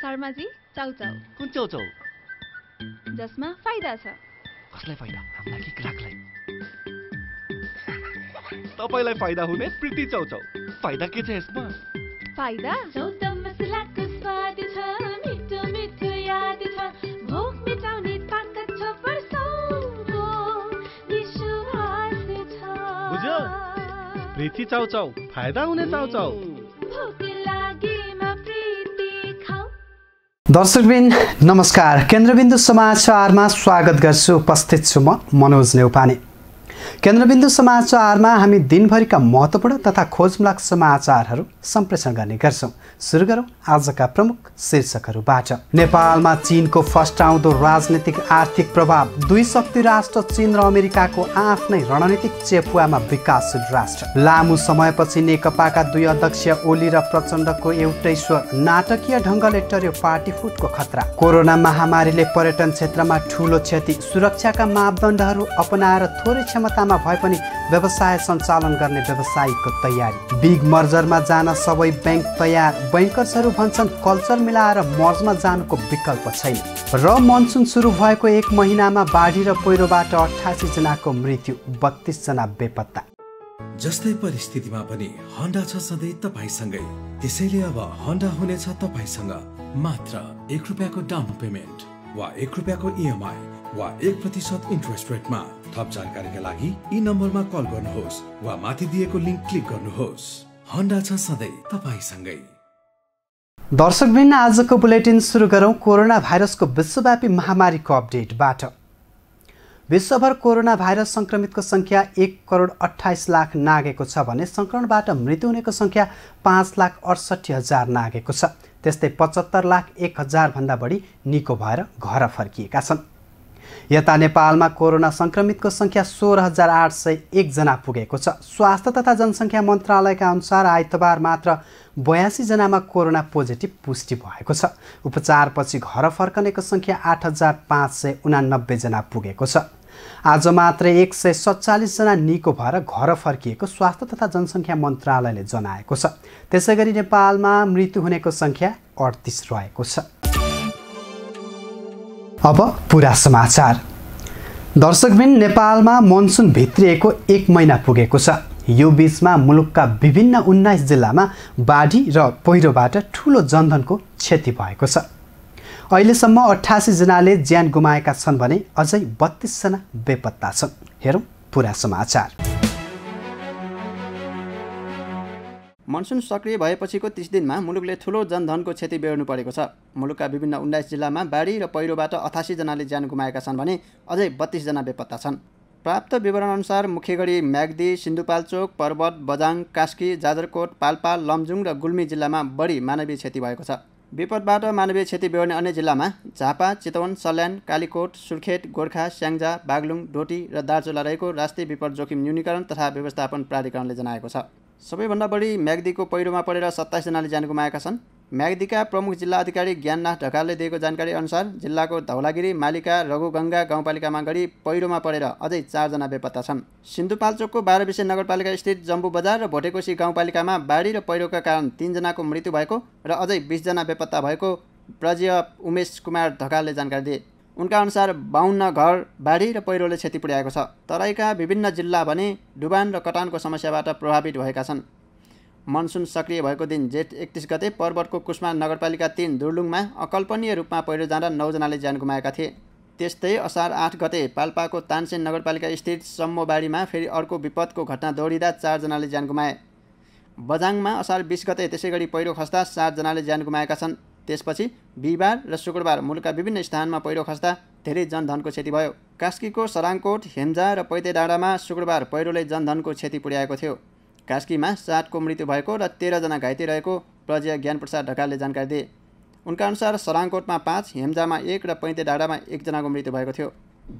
शर्माजी चाउचाउ कुन चाउचाउ जसमा फाइदा छ कसलाई फाइदा हामीलाई कि ग्राहकलाई तपाईँलाई फाइदा हुने प्रीति चाउचाउ फाइदा के छ यसमा फाइदा मसलाको स्वाद छ मिठो मिठो याद छ भोक मेटाउने ताकत छ वर्षौँको विश्वास छ बुझ्यो प्रीति चाउचाउ फाइदा हुने चाउचाउ दर्शकबिन नमस्कार केन्द्रबिन्दु समाचारमा स्वागत गर्छु उपस्थित छु म मनोज नेउपाने केन्द्रबिन्दु समाचारमा हामी दिनभरिका महत्त्वपूर्ण तथा खोजमूलक समाचारहरू सम्प्रेषण गर्ने गर्छौँ सुरु गरौँ आजका प्रमुख शीर्षकहरूबाट नेपालमा चिनको फस्टाउँदो राजनीतिक आर्थिक प्रभाव दुई शक्ति राष्ट्र चिन र अमेरिकाको आफ्नै रणनीतिक चेपुवामा विकासशील राष्ट्र लामो समयपछि नेकपाका दुई अध्यक्ष ओली र प्रचण्डको एउटै स्वर नाटकीय ढङ्गले टर्यो पार्टी फुटको खतरा कोरोना महामारीले पर्यटन क्षेत्रमा ठूलो क्षति सुरक्षाका मापदण्डहरू अपनाएर थोरै क्षमता क्षमतामा भए पनि व्यवसाय सञ्चालन गर्ने व्यवसायीको तयारी बिग मर्जरमा जान सबै ब्याङ्क तयार ब्याङ्कर्सहरू भन्छन् कल्चर मिलाएर मर्जमा जानुको विकल्प छैन र मनसुन सुरु भएको एक महिनामा बाढी र पहिरोबाट अठासी जनाको मृत्यु जना बेपत्ता जस्तै परिस्थितिमा पनि हन्डा छ सधैँ तपाईँसँगै त्यसैले अब हन्डा हुनेछ तपाईँसँग मात्र एक रुपियाँको डाउन पेमेन्ट वा एक रुपियाँको इएमआई e वा एक प्रतिशत इन्ट्रेस्ट रेटमा थप जानकारीका लागि यी नम्बरमा कल गर्नुहोस् वा माथि दिएको लिङ्क क्लिक गर्नुहोस् हन्डा छ सधैँ तपाईँसँगै दर्शकभिन्न आजको बुलेटिन सुरु गरौँ कोरोना भाइरसको विश्वव्यापी महामारीको अपडेटबाट विश्वभर कोरोना भाइरस सङ्क्रमितको सङ्ख्या एक करोड अठाइस लाख नागेको छ भने सङ्क्रमणबाट मृत्यु हुनेको सङ्ख्या पाँच लाख अडसट्ठी हजार नागेको छ त्यस्तै पचहत्तर लाख एक हजारभन्दा बढी निको भएर घर फर्किएका छन् यता नेपालमा कोरोना सङ्क्रमितको सङ्ख्या सोह्र हजार आठ सय एकजना पुगेको छ स्वास्थ्य तथा जनसङ्ख्या मन्त्रालयका अनुसार आइतबार मात्र बयासीजनामा कोरोना पोजिटिभ पुष्टि भएको छ उपचारपछि घर फर्कनेको सङ्ख्या आठ हजार पाँच सय उनानब्बेजना पुगेको छ आज मात्र एक सय सत्तालिसजना निको भएर घर फर्किएको स्वास्थ्य तथा जनसङ्ख्या मन्त्रालयले जनाएको छ त्यसै नेपालमा मृत्यु हुनेको सङ्ख्या अडतिस रहेको छ अब पुरा समाचार दर्शकबिन नेपालमा मनसुन भित्रिएको एक महिना पुगेको छ यो बिचमा मुलुकका विभिन्न उन्नाइस जिल्लामा बाढी र पहिरोबाट ठुलो जनधनको क्षति भएको छ अहिलेसम्म अठासीजनाले ज्यान गुमाएका छन् भने अझै बत्तिसजना बेपत्ता छन् हेरौँ पुरा समाचार मनसुन सक्रिय भएपछिको तिस दिनमा मुलुकले ठुलो जनधनको क्षति बेहोर्नु परेको छ मुलुकका विभिन्न उन्नाइस जिल्लामा बाढी र पहिरोबाट अठासीजनाले ज्यान गुमाएका छन् भने अझै बत्तिसजना बेपत्ता छन् प्राप्त विवरणअनुसार मुख्य गरी म्याग्दी सिन्धुपाल्चोक पर्वत बजाङ कास्की जाजरकोट पाल्पा लमजुङ र गुल्मी जिल्लामा बढी मानवीय क्षति भएको छ विपदबाट मानवीय क्षति बेहोर्ने अन्य जिल्लामा झापा चितवन सल्यान कालीकोट सुर्खेत गोर्खा स्याङ्जा बागलुङ डोटी र दार्चुला रहेको राष्ट्रिय विपद जोखिम न्यूनीकरण तथा व्यवस्थापन प्राधिकरणले जनाएको छ सबैभन्दा बढी म्याग्दीको पहिरोमा परेर सत्ताइसजनाले ज्यान गुमाएका छन् म्याग्दीका प्रमुख जिल्ला अधिकारी ज्ञाननाथ ढकालले दिएको जानकारी अनुसार जिल्लाको धौलागिरी मालिका रघुगङ्गा गाउँपालिकामा गरी पहिरोमा परेर अझै चारजना बेपत्ता छन् सिन्धुपाल्चोकको विषय नगरपालिका स्थित जम्बु बजार र भोटेकोसी गाउँपालिकामा बाढी र पहिरोका कारण तिनजनाको मृत्यु भएको र अझै बिसजना बेपत्ता भएको ब्रजीय उमेश कुमार ढकालले जानकारी दिए उनका अनुसार बाहुन्न घर बाढी र पहिरोले क्षति पुर्याएको छ तराईका विभिन्न जिल्ला भने डुबान र कटानको समस्याबाट प्रभावित भएका छन् मनसुन सक्रिय भएको दिन जेठ एकतिस गते पर्वतको कुष्मा नगरपालिका तिन दुर्लुङमा अकल्पनीय रूपमा पहिरो जाँदा नौजनाले ज्यान गुमाएका थिए त्यस्तै असार आठ गते पाल्पाको तानसेन नगरपालिका स्थित सम्मोबारीमा फेरि अर्को विपदको घटना दौडिँदा चारजनाले ज्यान गुमाए बजाङमा असार बिस गते त्यसै गरी पहिरो खस्दा सातजनाले ज्यान गुमाएका छन् त्यसपछि बिहिबार र शुक्रबार मुलुकका विभिन्न स्थानमा पहिरो खस्दा धेरै जनधनको क्षति भयो कास्कीको सराङकोट हेम्जा र पैते डाँडामा शुक्रबार पहिरोले जनधनको क्षति पुर्याएको थियो कास्कीमा सातको मृत्यु भएको र तेह्रजना घाइते रहेको प्रजया ज्ञानप्रसाद ढकालले जानकारी दिए उनका अनुसार सराङकोटमा पाँच हेम्जामा एक र पैँते डाँडामा एकजनाको मृत्यु भएको थियो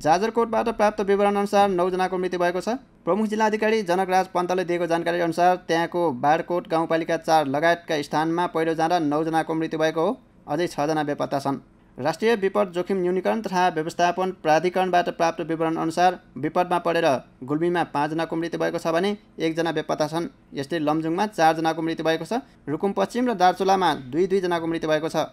जाजरकोटबाट प्राप्त विवरणअनुसार नौजनाको मृत्यु भएको छ प्रमुख जिल्लाधिकारी जनकराज पन्तले दिएको जानकारी अनुसार त्यहाँको बाडकोट गाउँपालिका चार लगायतका स्थानमा पहिरो जाँदा नौजनाको मृत्यु भएको हो अझै छजना बेपत्ता छन् राष्ट्रिय विपद जोखिम न्यूनीकरण तथा व्यवस्थापन प्राधिकरणबाट प्राप्त विवरण अनुसार विपदमा परेर गुल्मीमा पाँचजनाको मृत्यु भएको छ भने एकजना बेपत्ता छन् यस्तै लमजुङमा चारजनाको मृत्यु भएको छ रुकुम पश्चिम र दार्चुलामा दुई दुईजनाको मृत्यु भएको छ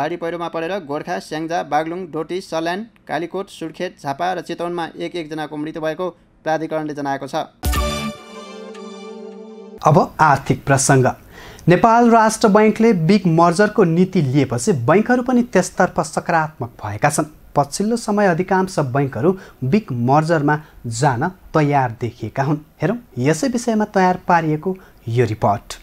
बाढी पहिरोमा परेर गोर्खा स्याङ्जा बागलुङ डोटी सल्यान कालीकोट सुर्खेत झापा र चितवनमा एक एकजनाको मृत्यु भएको प्राधिकरणले जनाएको छ अब आर्थिक प्रसङ्ग नेपाल राष्ट्र बैङ्कले बिग मर्जरको नीति लिएपछि बैङ्कहरू पनि त्यसतर्फ सकारात्मक भएका छन् पछिल्लो समय अधिकांश बैङ्कहरू बिग मर्जरमा जान तयार देखिएका हुन् हेरौँ यसै विषयमा तयार पारिएको यो रिपोर्ट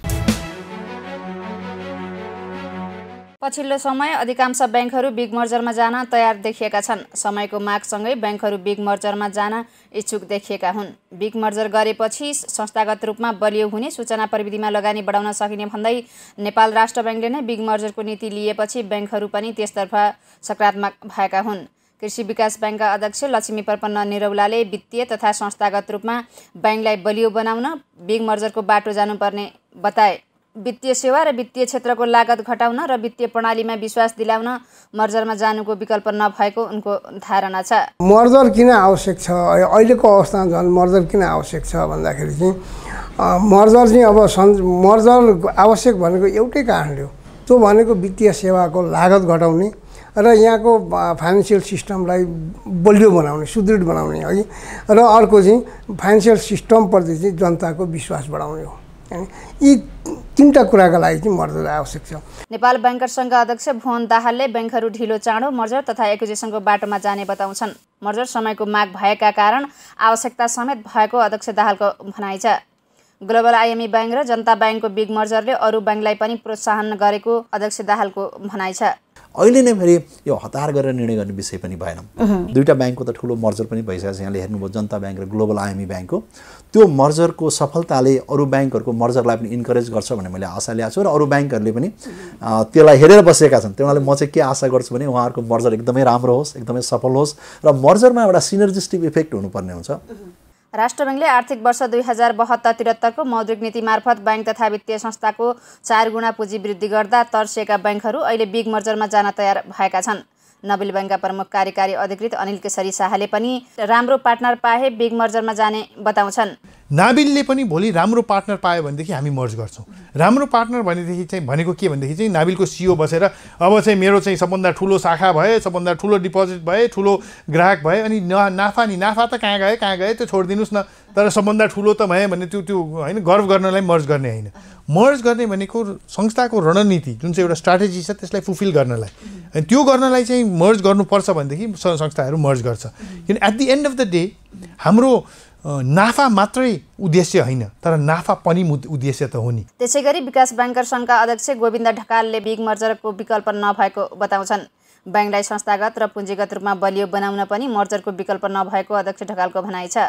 पछिल्लो समय अधिकांश ब्याङ्कहरू बिग मर्जरमा जान तयार देखिएका छन् समयको मागसँगै ब्याङ्कहरू बिग मर्जरमा जान इच्छुक देखिएका हुन् बिग मर्जर गरेपछि संस्थागत रूपमा बलियो हुने सूचना प्रविधिमा लगानी बढाउन सकिने भन्दै नेपाल राष्ट्र ब्याङ्कले नै बिग मर्जरको नीति लिएपछि ब्याङ्कहरू पनि त्यसतर्फ सकारात्मक भएका हुन् कृषि विकास ब्याङ्कका अध्यक्ष लक्ष्मी प्रपन्न निरौलाले वित्तीय तथा संस्थागत रूपमा ब्याङ्कलाई बलियो बनाउन बिग मर्जरको बाटो जानुपर्ने बताए वित्तीय सेवा र वित्तीय क्षेत्रको लागत घटाउन र वित्तीय प्रणालीमा विश्वास दिलाउन मर्जरमा जानुको विकल्प नभएको उनको धारणा छ मर्जर किन आवश्यक छ अहिलेको अवस्थामा झन् मर्जर किन आवश्यक छ भन्दाखेरि चाहिँ मर्जर चाहिँ अब सन् मर्जर आवश्यक भनेको एउटै कारणले हो त्यो भनेको वित्तीय सेवाको लागत घटाउने र यहाँको फाइनेन्सियल सिस्टमलाई बलियो बनाउने सुदृढ बनाउने है र अर्को चाहिँ फाइनेन्सियल सिस्टमप्रति चाहिँ जनताको विश्वास बढाउने हो यी तिनवटा कुराका लागि चाहिँ मर्जर आवश्यक छ नेपाल ब्याङ्कर सङ्घ अध्यक्ष भुवन दाहालले ब्याङ्कहरू ढिलो चाँडो मर्जर तथा एक्विजिसनको बाटोमा जाने बताउँछन् मर्जर समयको माग भएका कारण आवश्यकता समेत भएको अध्यक्ष दाहालको भनाइ छ ग्लोबल आइएमई ब्याङ्क र जनता ब्याङ्कको बिग मर्जरले अरू ब्याङ्कलाई पनि प्रोत्साहन गरेको अध्यक्ष दाहालको भनाइ छ अहिले नै फेरि यो हतार गरेर निर्णय गर्ने विषय पनि भएन दुईवटा ब्याङ्कको त ठुलो मर्जर पनि भइसकेको छ यहाँले हेर्नुभयो जनता ब्याङ्क र ग्लोबल आइएमई ब्याङ्कको त्यो मर्जरको सफलताले अरू ब्याङ्कहरूको मर्जरलाई पनि इन्करेज गर्छ भन्ने मैले आशा ल्याएको छु र अरू ब्याङ्कहरूले पनि त्यसलाई हेरेर बसेका छन् त्यो म चाहिँ के आशा गर्छु भने उहाँहरूको मर्जर एकदमै राम्रो होस् एकदमै सफल होस् र मर्जरमा एउटा सिनर्जिस्टिभ इफेक्ट हुनुपर्ने हुन्छ राष्ट्र ब्याङ्कले आर्थिक वर्ष दुई हजार बहत्तर त्रिहत्तरको मौद्रिक नीति मार्फत ब्याङ्क तथा वित्तीय संस्थाको चार गुणा पुँजी वृद्धि गर्दा तर्सिएका ब्याङ्कहरू अहिले बिग मर्जरमा जान तयार भएका छन् नबिल ब्याङ्कका प्रमुख कार्यकारी अधिकृत अनिल केशरी शाहले पनि राम्रो पार्टनर पाए बिग मर्जरमा जाने बताउँछन् नाबिलले पनि भोलि राम्रो पार्टनर पायो भनेदेखि हामी मर्ज गर्छौँ राम्रो पार्टनर भनेदेखि चाहिँ भनेको के भनेदेखि चाहिँ नाबिलको सिओ बसेर अब चाहिँ मेरो चाहिँ सबभन्दा ठुलो शाखा भए सबभन्दा ठुलो डिपोजिट भए ठुलो ग्राहक भए अनि न नाफा नि नाफा त कहाँ गए कहाँ गए त्यो छोडिदिनुहोस् न तर सबभन्दा ठुलो त भएँ भने त्यो त्यो होइन गर्व गर्नलाई मर्ज गर्ने होइन मर्ज गर्ने भनेको संस्थाको रणनीति जुन चाहिँ एउटा स्ट्राटेजी छ त्यसलाई फुलफिल गर्नलाई अनि त्यो गर्नलाई चाहिँ मर्ज गर्नुपर्छ भनेदेखि संस्थाहरू मर्ज गर्छ किन at the end of the day हाम्रो नाफा मात्रै उद्देश्य होइन तर नाफा पनि उद्देश्य त हो नि त्यसै गरी विकास ब्याङ्कर सङ्घका अध्यक्ष गोविन्द ढकालले बिग मर्जरको विकल्प नभएको बताउँछन् ब्याङ्कलाई संस्थागत र पुँजीगत रूपमा बलियो बनाउन पनि मर्जरको विकल्प नभएको अध्यक्ष ढकालको भनाइ छ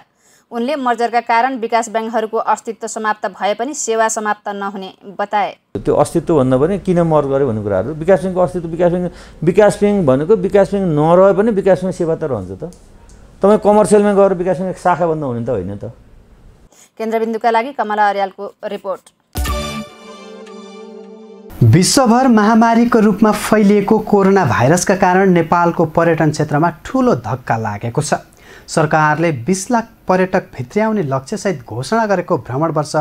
उनले मर्जरका कारण विकास ब्याङ्कहरूको अस्तित्व समाप्त भए पनि सेवा समाप्त नहुने बताए त्यो अस्तित्व भन्दा पनि किन मर गर्यो भन्ने कुराहरू विकास ब्याङ्कको अस्तित्व विकास ब्याङ्क विकास ब्याङ्क भनेको विकास ब्याङ्क नरहे पनि विकास ब्याङ्क सेवा त रहन्छ त तपाईँ कमर्सियलमा गएर विकास ब्याङ्क शाखा बन्द हुने त होइन त केन्द्रबिन्दुका लागि कमला अर्यालको रिपोर्ट विश्वभर महामारीको रूपमा फैलिएको कोरोना भाइरसका कारण नेपालको पर्यटन क्षेत्रमा ठुलो धक्का लागेको छ सरकारले बिस लाख पर्यटक भित्र्याउने लक्ष्यसहित घोषणा गरेको भ्रमण वर्ष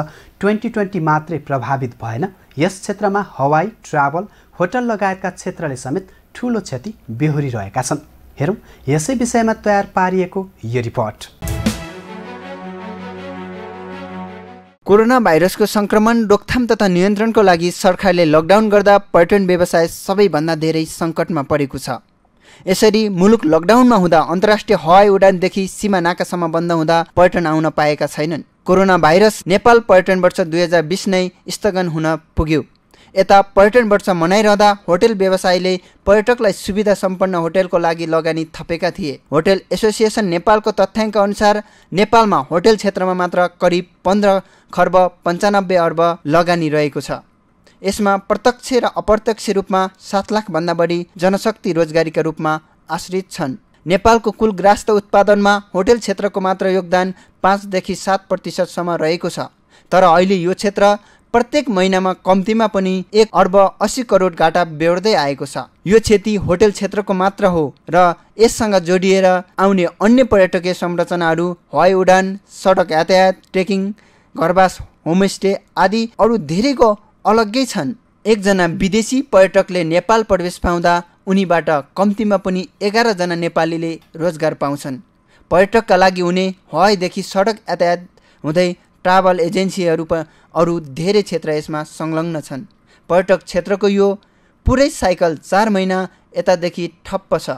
ट्वेन्टी ट्वेन्टी मात्रै प्रभावित भएन यस क्षेत्रमा हवाई ट्राभल होटल लगायतका क्षेत्रले समेत ठुलो क्षति बेहोरिरहेका छन् हेरौँ यसै विषयमा तयार पारिएको यो रिपोर्ट कोरोना भाइरसको सङ्क्रमण रोकथाम तथा नियन्त्रणको लागि सरकारले लकडाउन गर्दा पर्यटन व्यवसाय सबैभन्दा धेरै सङ्कटमा परेको छ यसरी मुलुक लकडाउनमा हुँदा अन्तर्राष्ट्रिय हवाई उडानदेखि सीमा नाकासम्म बन्द हुँदा पर्यटन आउन पाएका छैनन् कोरोना भाइरस नेपाल पर्यटन वर्ष दुई हजार बिस नै स्थगन हुन पुग्यो यता पर्यटन वर्ष मनाइरहँदा होटेल व्यवसायले पर्यटकलाई सुविधा सम्पन्न होटेलको लागि लगानी थपेका थिए होटेल एसोसिएसन नेपालको तथ्याङ्क अनुसार नेपालमा होटेल क्षेत्रमा मात्र करिब पन्ध्र खर्ब पन्चानब्बे अर्ब लगानी रहेको छ यसमा प्रत्यक्ष र अप्रत्यक्ष रूपमा सात लाखभन्दा बढी जनशक्ति रोजगारीका रूपमा आश्रित छन् नेपालको कुल ग्रास्त उत्पादनमा होटेल क्षेत्रको मात्र योगदान पाँचदेखि सात प्रतिशतसम्म रहेको छ तर अहिले यो क्षेत्र प्रत्येक महिनामा कम्तीमा पनि एक अर्ब अस्सी करोड घाटा बेहोर्दै आएको छ यो क्षति होटेल क्षेत्रको मात्र हो र यससँग जोडिएर आउने अन्य पर्यटकीय संरचनाहरू हवाई उडान सडक यातायात ट्रेकिङ घरवास होमस्टे आदि अरू धेरैको अलग्गै छन् एकजना विदेशी पर्यटकले नेपाल प्रवेश पाउँदा उनीबाट कम्तीमा पनि एघारजना नेपालीले रोजगार पाउँछन् पर्यटकका लागि हुने हवाईदेखि सडक यातायात हुँदै ट्राभल एजेन्सीहरू अरू धेरै क्षेत्र यसमा संलग्न छन् पर्यटक क्षेत्रको यो पुरै साइकल चार महिना यतादेखि ठप्प छ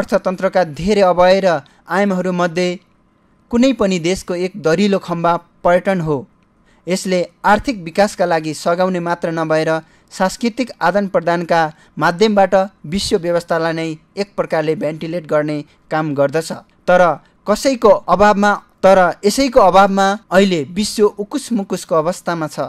अर्थतन्त्रका धेरै अभय र आयामहरूमध्ये कुनै पनि देशको एक दरिलो खम्बा पर्यटन हो यसले आर्थिक विकासका लागि सघाउने मात्र नभएर सांस्कृतिक आदान प्रदानका माध्यमबाट विश्व व्यवस्थालाई नै एक प्रकारले भेन्टिलेट गर्ने काम गर्दछ तर कसैको अभावमा तर यसैको अभावमा अहिले विश्व उकुस मुकुसको अवस्थामा छ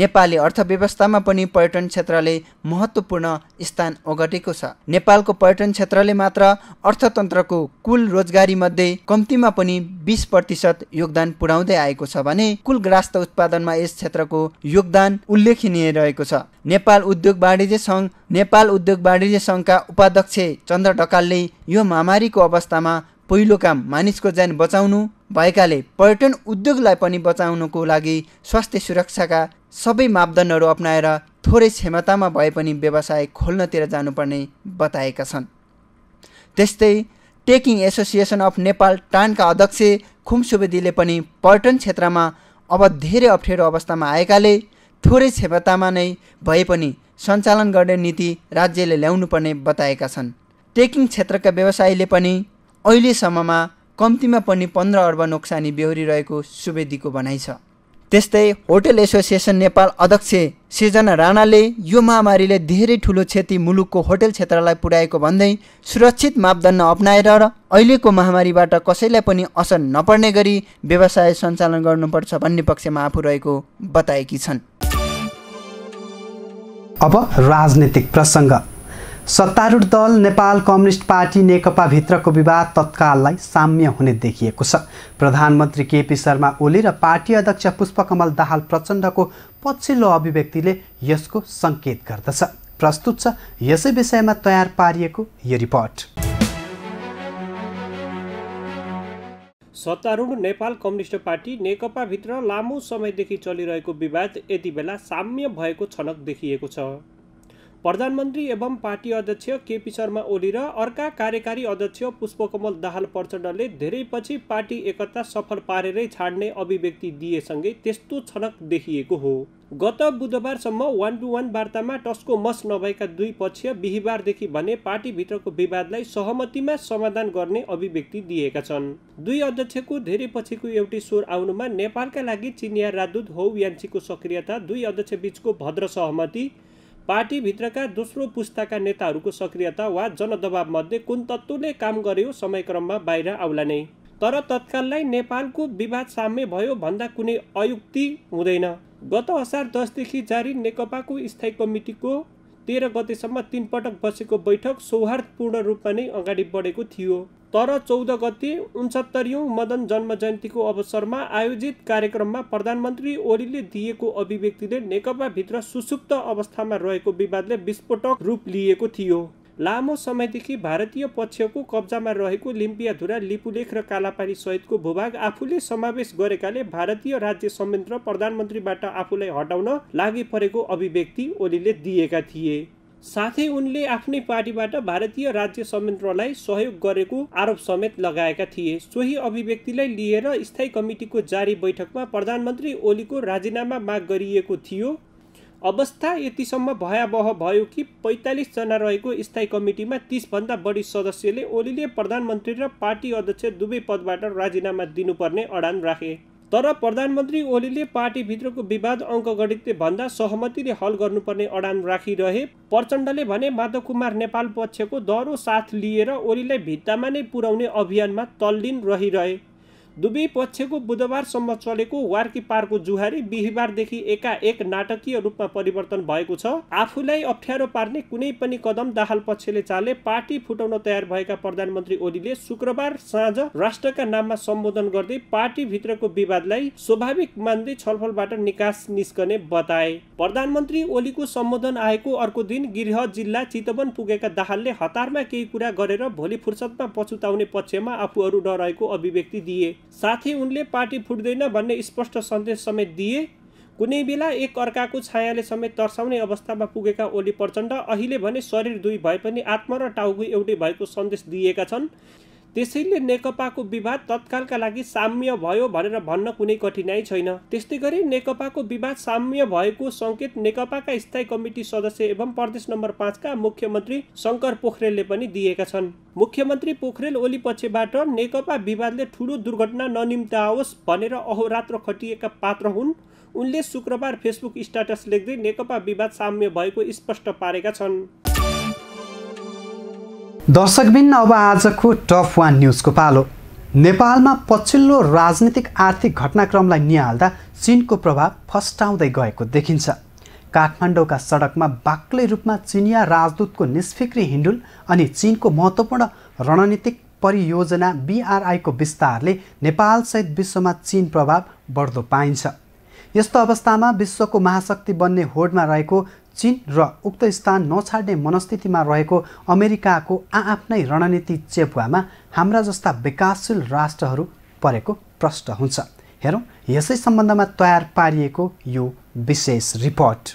नेपाली अर्थव्यवस्थामा पनि पर्यटन क्षेत्रले महत्त्वपूर्ण स्थान ओगटेको छ नेपालको पर्यटन क्षेत्रले मात्र अर्थतन्त्रको कुल रोजगारीमध्ये कम्तीमा पनि बिस प्रतिशत योगदान पुर्याउँदै आएको छ भने कुल ग्रास्त उत्पादनमा यस क्षेत्रको योगदान उल्लेखनीय रहेको छ नेपाल उद्योग वाणिज्य सङ्घ नेपाल उद्योग वाणिज्य सङ्घका उपाध्यक्ष चन्द्र ढकालले यो महामारीको अवस्थामा पहिलो काम मानिसको ज्यान बचाउनु भएकाले पर्यटन उद्योगलाई पनि बचाउनको लागि स्वास्थ्य सुरक्षाका सबै मापदण्डहरू अप्नाएर थोरै क्षमतामा भए पनि व्यवसाय खोल्नतिर जानुपर्ने बताएका छन् त्यस्तै टेकिङ एसोसिएसन अफ नेपाल टानका अध्यक्ष खुम पनि पर्यटन क्षेत्रमा अब धेरै अप्ठ्यारो अवस्थामा आएकाले थोरै क्षमतामा नै भए पनि सञ्चालन गर्ने नीति राज्यले ल्याउनुपर्ने बताएका छन् टेकिङ क्षेत्रका व्यवसायीले पनि अहिलेसम्ममा कम्तीमा पनि पन्ध्र अर्ब नोक्सानी बेहोरिरहेको सुवेदीको भनाइ छ त्यस्तै होटल एसोसिएसन नेपाल अध्यक्ष सृजना राणाले यो महामारीले धेरै ठुलो क्षति मुलुकको होटल क्षेत्रलाई पुर्याएको भन्दै सुरक्षित मापदण्ड अप्नाएर र अहिलेको महामारीबाट कसैलाई पनि असर नपर्ने गरी व्यवसाय सञ्चालन गर्नुपर्छ भन्ने पक्षमा आफू रहेको बताएकी छन् अब राजनीतिक प्रसङ्ग सत्तारूढ दल नेपाल कम्युनिस्ट पार्टी नेकपाभित्रको विवाद तत्काललाई साम्य हुने देखिएको छ प्रधानमन्त्री केपी शर्मा ओली र पार्टी अध्यक्ष पुष्पकमल दाहाल प्रचण्डको पछिल्लो अभिव्यक्तिले यसको सङ्केत गर्दछ प्रस्तुत छ यसै विषयमा तयार पारिएको यो रिपोर्ट सत्तारूढ नेपाल कम्युनिस्ट पार्टी नेकपाभित्र लामो समयदेखि चलिरहेको विवाद यति बेला साम्य भएको छनक देखिएको छ प्रधानमन्त्री एवं पार्टी अध्यक्ष केपी शर्मा ओली र अर्का कार्यकारी अध्यक्ष पुष्पकमल दाहाल प्रचण्डले धेरै पछि पार्टी एकता सफल पारेरै छाड्ने अभिव्यक्ति दिएसँगै त्यस्तो छनक देखिएको हो गत बुधबारसम्म वान टु वान वार्तामा टस्को मस नभएका दुई पक्ष बिहिबारदेखि भने पार्टीभित्रको विवादलाई सहमतिमा समाधान गर्ने अभिव्यक्ति दिएका छन् दुई अध्यक्षको धेरै पछिको एउटै स्वर आउनुमा नेपालका लागि चिनिया राजदूत हौ यान्छीको सक्रियता दुई अध्यक्ष अध्यक्षबीचको भद्र सहमति पार्टीभित्रका दोस्रो पुस्ताका नेताहरूको सक्रियता वा जनदबावमध्ये कुन तत्त्वले काम गर्यो समयक्रममा बाहिर आउला नै तर तत्काललाई नेपालको विवाद साम्य भयो भन्दा कुनै अयुक्ति हुँदैन गत असार दसदेखि जारी नेकपाको स्थायी कमिटिको तेह्र गतेसम्म तिनपटक बसेको बैठक सौहार्दपूर्ण रूपमा नै अगाडि बढेको थियो तर चौध गते उन्सत्तरीौँ मदन जन्म जयन्तीको अवसरमा आयोजित कार्यक्रममा प्रधानमन्त्री ओलीले दिएको अभिव्यक्तिले नेकपाभित्र सुसुप्त अवस्थामा रहेको विवादले विस्फोटक रूप लिएको थियो लामो समयदेखि भारतीय पक्षको कब्जामा रहेको लिम्पियाधुरा लिपुलेख र कालापानी सहितको भूभाग आफूले समावेश गरेकाले भारतीय राज्य संयन्त्र प्रधानमन्त्रीबाट आफूलाई हटाउन लागि परेको अभिव्यक्ति ओलीले दिएका थिए साथै उनले आफ्नै पार्टीबाट भारतीय राज्य संयन्त्रलाई सहयोग गरेको आरोप समेत लगाएका थिए सोही अभिव्यक्तिलाई लिएर स्थायी कमिटिको जारी बैठकमा प्रधानमन्त्री ओलीको राजीनामा माग गरिएको थियो अवस्था यतिसम्म भयावह भयो कि पैँतालिसजना रहेको स्थायी कमिटीमा तिसभन्दा बढी सदस्यले ओलीले प्रधानमन्त्री र पार्टी अध्यक्ष दुवै पदबाट राजीनामा दिनुपर्ने अडान राखे तर प्रधानमन्त्री ओलीले पार्टीभित्रको विवाद अङ्कगणितले भन्दा सहमतिले हल गर्नुपर्ने अडान राखिरहे प्रचण्डले भने माधव कुमार नेपाल पक्षको दह्रो साथ लिएर ओलीलाई भित्तामा नै पुर्याउने अभियानमा तल्लीन रहिरहे दुवै पक्षको बुधबारसम्म चलेको वार्की पारको जुहारी बिहिबारदेखि एकाएक नाटकीय रूपमा परिवर्तन भएको छ आफूलाई अप्ठ्यारो पार्ने कुनै पनि कदम दाहाल पक्षले चाले पार्टी फुटाउन तयार भएका प्रधानमन्त्री ओलीले शुक्रबार साँझ राष्ट्रका नाममा सम्बोधन गर्दै पार्टीभित्रको विवादलाई स्वाभाविक मान्दै छलफलबाट निकास निस्कने बताए प्रधानमन्त्री ओलीको सम्बोधन आएको अर्को दिन गृह जिल्ला चितवन पुगेका दाहालले हतारमा केही कुरा गरेर भोलि फुर्सदमा पछुताउने पक्षमा आफूहरू नरहेको अभिव्यक्ति दिए साथै उनले पार्टी फुट्दैन भन्ने स्पष्ट सन्देश समेत दिए कुनै बेला एक अर्काको छायाले समेत तर्साउने अवस्थामा पुगेका ओली प्रचण्ड अहिले भने शरीर दुई भए पनि आत्मा र टाउको एउटै भएको सन्देश दिएका छन् त्यसैले नेकपाको विवाद तत्कालका लागि साम्य भयो भनेर भन्न कुनै कठिनाई छैन त्यस्तै गरी नेकपाको विवाद साम्य भएको सङ्केत नेकपाका स्थायी कमिटी सदस्य एवं प्रदेश नम्बर पाँचका मुख्यमन्त्री शङ्कर पोखरेलले पनि दिएका छन् मुख्यमन्त्री पोखरेल ओली पक्षबाट नेकपा विवादले ठुलो दुर्घटना ननिम्ताओस् भनेर अहोरात्र खटिएका पात्र हुन् उनले शुक्रबार फेसबुक स्ट्याटस लेख्दै नेकपा विवाद साम्य भएको स्पष्ट पारेका छन् दर्शकबिन अब आजको टप वान न्युजको पालो नेपालमा पछिल्लो राजनीतिक आर्थिक घटनाक्रमलाई निहाल्दा चिनको प्रभाव फस्टाउँदै गएको देखिन्छ काठमाडौँका सडकमा बाक्लै रूपमा चिनिया राजदूतको निष्फिक्री हिन्डुल अनि चिनको महत्त्वपूर्ण रणनीतिक परियोजना बिआरआईको विस्तारले नेपालसहित विश्वमा चिन प्रभाव बढ्दो पाइन्छ यस्तो अवस्थामा विश्वको महाशक्ति बन्ने होडमा रहेको चिन र उक्त स्थान नछाड्ने मनस्थितिमा रहेको अमेरिकाको आआफ्नै रणनीति चेपुवामा हाम्रा जस्ता विकासशील राष्ट्रहरू परेको प्रष्ट हुन्छ हेरौँ यसै सम्बन्धमा तयार पारिएको यो विशेष रिपोर्ट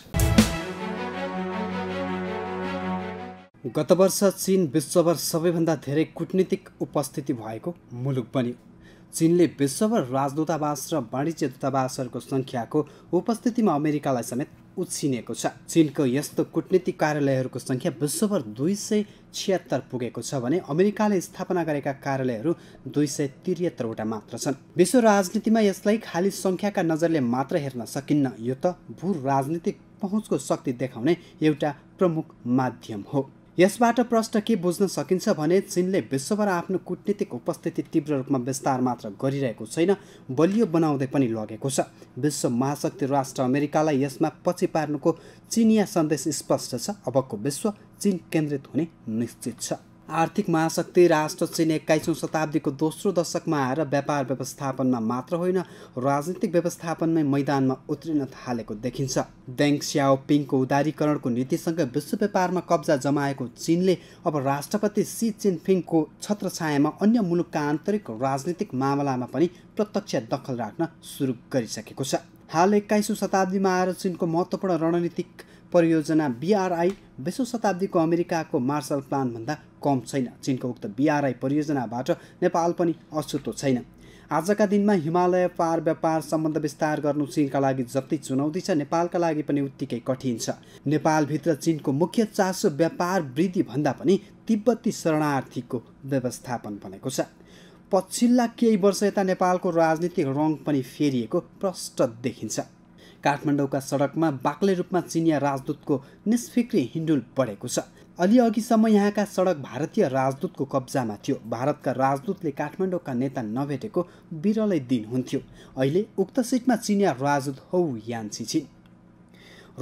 गत वर्ष चीन विश्वभर सबैभन्दा धेरै कुटनीतिक उपस्थिति भएको मुलुक बन्यो चिनले विश्वभर राजदूतावास र वाणिज्य दूतावासहरूको सङ्ख्याको उपस्थितिमा अमेरिकालाई समेत उछिनेको छ चिनको यस्तो कुटनीतिक कार्यालयहरूको सङ्ख्या विश्वभर दुई सय छिहत्तर पुगेको छ भने अमेरिकाले स्थापना गरेका कार्यालयहरू दुई सय त्रिहत्तरवटा मात्र छन् विश्व राजनीतिमा यसलाई खाली सङ्ख्याका नजरले मात्र हेर्न सकिन्न यो त भू राजनीतिक पहुँचको शक्ति देखाउने एउटा प्रमुख माध्यम हो यसबाट प्रश्न के बुझ्न सकिन्छ भने चिनले विश्वभर आफ्नो कुटनीतिक उपस्थिति तीव्र रूपमा विस्तार मात्र गरिरहेको छैन बलियो बनाउँदै पनि लगेको छ विश्व महाशक्ति राष्ट्र अमेरिकालाई यसमा पछि पार्नुको चिनिया सन्देश स्पष्ट छ अबको विश्व चिन केन्द्रित हुने निश्चित छ आर्थिक महाशक्ति राष्ट्र चीन एक्काइसौँ शताब्दीको दोस्रो दशकमा आएर व्यापार व्यवस्थापनमा मात्र होइन राजनीतिक व्यवस्थापनमै मैदानमा उत्रिन थालेको देखिन्छ देङ पिङको उदारीकरणको नीतिसँग विश्व व्यापारमा कब्जा जमाएको चिनले अब राष्ट्रपति सी चिनफिङको छत्रछायामा अन्य मुलुकका आन्तरिक राजनीतिक मामलामा पनि प्रत्यक्ष दखल राख्न सुरु गरिसकेको छ हाल एक्काइसौँ शताब्दीमा आएर चिनको महत्त्वपूर्ण रणनीतिक परियोजना बिआरआई विश्व शताब्दीको अमेरिकाको मार्सल प्लानभन्दा कम छैन चिनको उक्त बिआरआई परियोजनाबाट नेपाल पनि अछुतो छैन आजका दिनमा हिमालय पार व्यापार सम्बन्ध विस्तार गर्नु चिनका लागि जति चुनौती छ नेपालका लागि पनि उत्तिकै कठिन छ नेपालभित्र चिनको मुख्य चासो व्यापार वृद्धि भन्दा पनि तिब्बती शरणार्थीको व्यवस्थापन बनेको छ पछिल्ला केही वर्ष यता नेपालको राजनीतिक रङ पनि फेरिएको प्रष्ट देखिन्छ काठमाडौँका सडकमा बाक्लै रूपमा चिनिया राजदूतको निष्फिक्री हिन्डुल बढेको छ अलि अघिसम्म यहाँका सडक भारतीय राजदूतको कब्जामा थियो भारतका राजदूतले काठमाडौँका नेता नभेटेको बिरलै दिन हुन्थ्यो अहिले उक्त सिटमा चिनिया राजदूत हौ यान्सी छिन्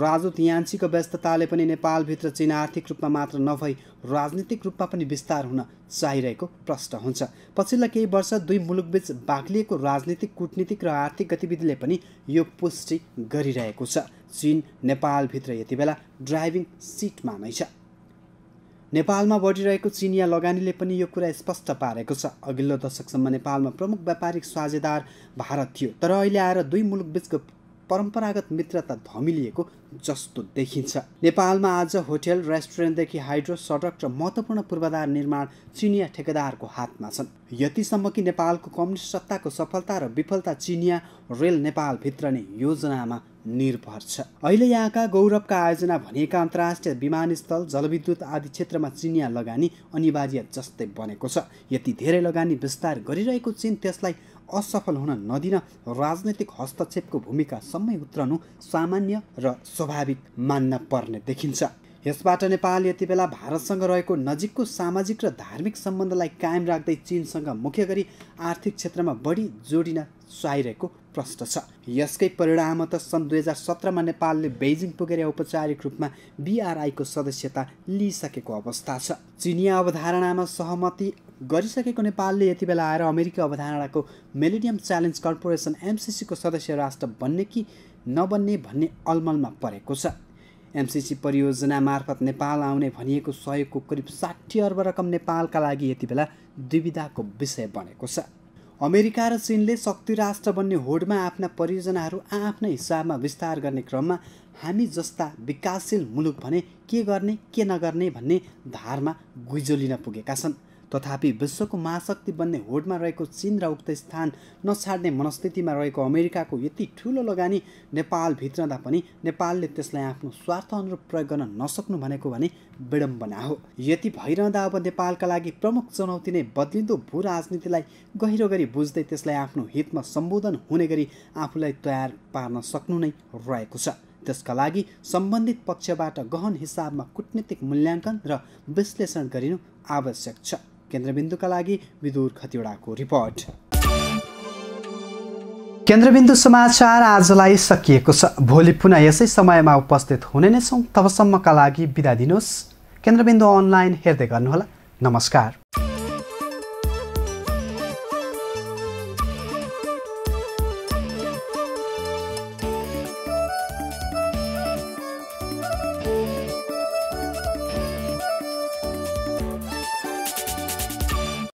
राजदूत यान्सीको व्यस्तताले पनि नेपालभित्र चीन आर्थिक रूपमा मात्र नभई राजनीतिक रूपमा पनि विस्तार हुन चाहिरहेको प्रष्ट हुन्छ पछिल्ला केही वर्ष दुई मुलुकबीच बाक्लिएको राजनीतिक कुटनीतिक र आर्थिक गतिविधिले पनि यो पुष्टि गरिरहेको छ चिन नेपालभित्र यति बेला ड्राइभिङ सिटमा नै छ नेपालमा बढिरहेको चिनिया लगानीले पनि यो कुरा स्पष्ट पारेको छ अघिल्लो दशकसम्म नेपालमा प्रमुख व्यापारिक साझेदार भारत थियो तर अहिले आएर दुई मुलुकबीचको परम्परागत मित्रता धमिलिएको जस्तो देखिन्छ नेपालमा आज होटेल रेस्टुरेन्टदेखि हाइड्रो सडक र महत्त्वपूर्ण पूर्वाधार निर्माण चिनिया ठेकेदारको हातमा छन् यतिसम्म कि नेपालको कम्युनिस्ट सत्ताको सफलता र विफलता चिनिया रेल नेपालभित्र नै योजनामा निर्भर छ अहिले यहाँका गौरवका आयोजना भनिएका अन्तर्राष्ट्रिय विमानस्थल जलविद्युत आदि क्षेत्रमा चिनिया लगानी अनिवार्य जस्तै बनेको छ यति धेरै लगानी विस्तार गरिरहेको चिन त्यसलाई असफल हुन नदिन राजनैतिक हस्तक्षेपको भूमिका भूमिकासम्मै उत्रनु सामान्य र स्वाभाविक मान्न पर्ने देखिन्छ यसबाट नेपाल यति बेला भारतसँग रहेको नजिकको सामाजिक र धार्मिक सम्बन्धलाई कायम राख्दै चिनसँग मुख्य गरी आर्थिक क्षेत्रमा बढी जोडिन चाहिरहेको प्रश्न छ यसकै परिणाम त सन् दुई हजार सत्रमा नेपालले बेजिङ पुगेर औपचारिक रूपमा बिआरआईको सदस्यता लिइसकेको अवस्था छ चिनिया अवधारणामा सहमति गरिसकेको नेपालले यति बेला आएर अमेरिकी अवधारणाको मेलेनियम च्यालेन्ज कर्पोरेसन एमसिसीको सदस्य राष्ट्र बन्ने कि नबन्ने भन्ने अलमलमा परेको छ एमसिसी परियोजना मार्फत नेपाल आउने भनिएको सहयोगको करिब साठी अर्ब रकम नेपालका लागि यति बेला दुविधाको विषय बनेको छ अमेरिका र चिनले शक्ति राष्ट्र बन्ने होडमा आफ्ना परियोजनाहरू आआफ्नै हिसाबमा विस्तार गर्ने क्रममा हामी जस्ता विकासशील मुलुक भने के गर्ने के नगर्ने भन्ने धारमा गुइजोलिन पुगेका छन् तथापि विश्वको महाशक्ति बन्ने होडमा रहेको चिन र उक्त स्थान नछाड्ने मनस्थितिमा रहेको अमेरिकाको यति ठुलो लगानी नेपाल भित्रदा पनि नेपालले त्यसलाई आफ्नो स्वार्थ अनुरूप प्रयोग गर्न नसक्नु भनेको भने विडम्बना हो यति भइरहँदा अब नेपालका लागि प्रमुख चुनौती नै बदलिँदो भू राजनीतिलाई गहिरो गरी बुझ्दै त्यसलाई आफ्नो हितमा सम्बोधन हुने गरी आफूलाई तयार पार्न सक्नु नै रहेको छ त्यसका लागि सम्बन्धित पक्षबाट गहन हिसाबमा कुटनीतिक मूल्याङ्कन र विश्लेषण गरिनु आवश्यक छ केन्द्रबिन्दुका लागि विदुर खतिवडाको रिपोर्ट केन्द्रबिन्दु समाचार आजलाई सकिएको छ भोलि पुनः यसै समयमा उपस्थित हुने नै छौँ तबसम्मका लागि बिदा दिनुहोस् केन्द्रबिन्दु अनलाइन हेर्दै गर्नुहोला नमस्कार